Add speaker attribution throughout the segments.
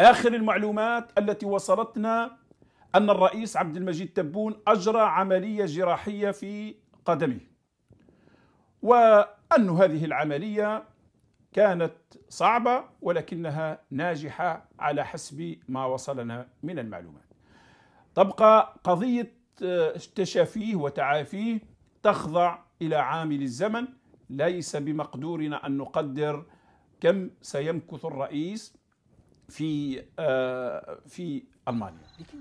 Speaker 1: آخر المعلومات التي وصلتنا أن الرئيس عبد المجيد تبون أجرى عملية جراحية في قدمه وأن هذه العملية كانت صعبة ولكنها ناجحة على حسب ما وصلنا من المعلومات تبقى قضية آه، تشافيه وتعافيه تخضع إلى عامل الزمن ليس بمقدورنا أن نقدر كم سيمكث الرئيس في آه، في المانيا لكن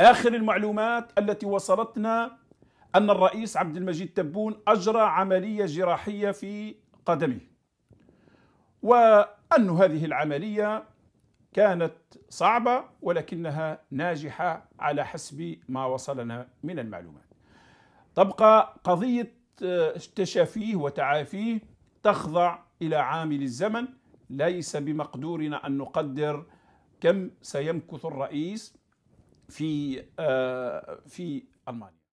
Speaker 1: آخر المعلومات التي وصلتنا أن الرئيس عبد المجيد تبون أجرى عملية جراحية في قدمه وأن هذه العملية كانت صعبة ولكنها ناجحة على حسب ما وصلنا من المعلومات تبقى قضية آه، تشافيه وتعافيه تخضع إلى عامل الزمن ليس بمقدورنا أن نقدر كم سيمكث الرئيس في آه، في المانيا